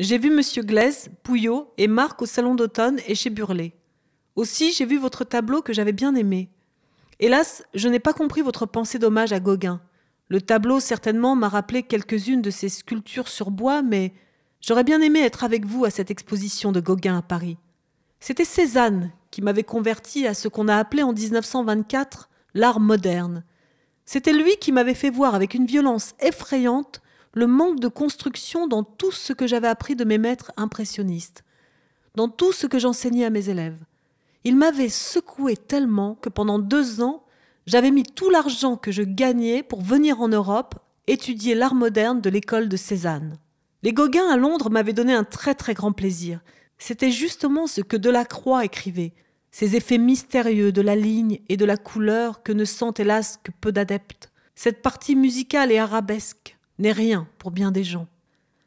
J'ai vu Monsieur Glaise, Pouillot et Marc au Salon d'automne et chez Burlet. Aussi, j'ai vu votre tableau que j'avais bien aimé. Hélas, je n'ai pas compris votre pensée d'hommage à Gauguin. Le tableau, certainement, m'a rappelé quelques-unes de ses sculptures sur bois, mais j'aurais bien aimé être avec vous à cette exposition de Gauguin à Paris. C'était Cézanne qui m'avait converti à ce qu'on a appelé en 1924 l'art moderne. C'était lui qui m'avait fait voir avec une violence effrayante le manque de construction dans tout ce que j'avais appris de mes maîtres impressionnistes, dans tout ce que j'enseignais à mes élèves. Il m'avait secoué tellement que pendant deux ans, j'avais mis tout l'argent que je gagnais pour venir en Europe étudier l'art moderne de l'école de Cézanne. Les Gauguins à Londres m'avaient donné un très très grand plaisir. C'était justement ce que Delacroix écrivait, ces effets mystérieux de la ligne et de la couleur que ne sentent hélas que peu d'adeptes, cette partie musicale et arabesque, n'est rien pour bien des gens.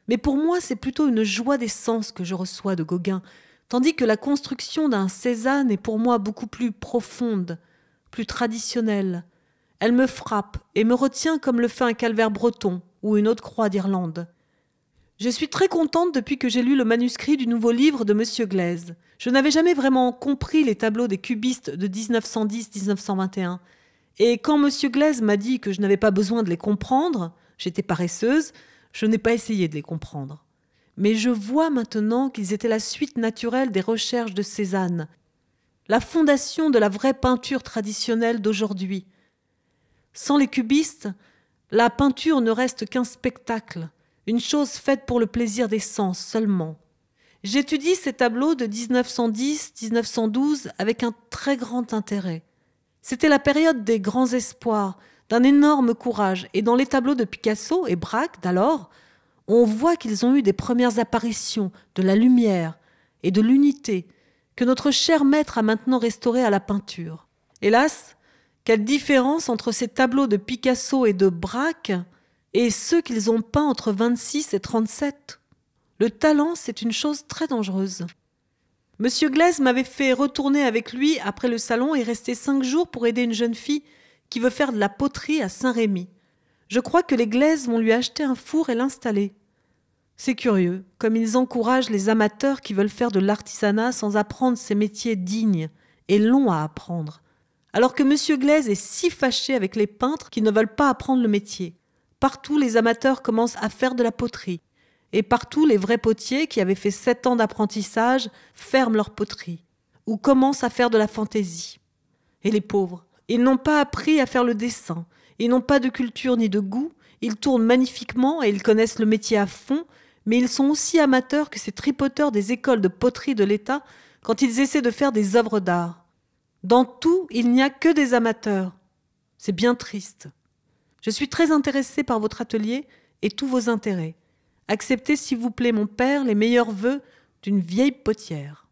Mais pour moi, c'est plutôt une joie des sens que je reçois de Gauguin, tandis que la construction d'un Cézanne est pour moi beaucoup plus profonde, plus traditionnelle. Elle me frappe et me retient comme le fait un calvaire breton ou une autre croix d'Irlande. Je suis très contente depuis que j'ai lu le manuscrit du nouveau livre de M. Glaise. Je n'avais jamais vraiment compris les tableaux des cubistes de 1910-1921. Et quand M. Glaise m'a dit que je n'avais pas besoin de les comprendre, J'étais paresseuse, je n'ai pas essayé de les comprendre. Mais je vois maintenant qu'ils étaient la suite naturelle des recherches de Cézanne, la fondation de la vraie peinture traditionnelle d'aujourd'hui. Sans les cubistes, la peinture ne reste qu'un spectacle, une chose faite pour le plaisir des sens seulement. J'étudie ces tableaux de 1910-1912 avec un très grand intérêt. C'était la période des grands espoirs, d'un énorme courage, et dans les tableaux de Picasso et Braque d'alors, on voit qu'ils ont eu des premières apparitions de la lumière et de l'unité que notre cher maître a maintenant restauré à la peinture. Hélas, quelle différence entre ces tableaux de Picasso et de Braque et ceux qu'ils ont peints entre 26 et 37. Le talent, c'est une chose très dangereuse. Monsieur Glaise m'avait fait retourner avec lui après le salon et rester cinq jours pour aider une jeune fille qui veut faire de la poterie à Saint-Rémy. Je crois que les Glaises vont lui acheter un four et l'installer. C'est curieux, comme ils encouragent les amateurs qui veulent faire de l'artisanat sans apprendre ces métiers dignes et longs à apprendre. Alors que M. Glaise est si fâché avec les peintres qui ne veulent pas apprendre le métier. Partout, les amateurs commencent à faire de la poterie. Et partout, les vrais potiers qui avaient fait sept ans d'apprentissage ferment leur poterie ou commencent à faire de la fantaisie. Et les pauvres, ils n'ont pas appris à faire le dessin, ils n'ont pas de culture ni de goût, ils tournent magnifiquement et ils connaissent le métier à fond, mais ils sont aussi amateurs que ces tripoteurs des écoles de poterie de l'État quand ils essaient de faire des œuvres d'art. Dans tout, il n'y a que des amateurs. C'est bien triste. Je suis très intéressée par votre atelier et tous vos intérêts. Acceptez, s'il vous plaît, mon père, les meilleurs vœux d'une vieille potière.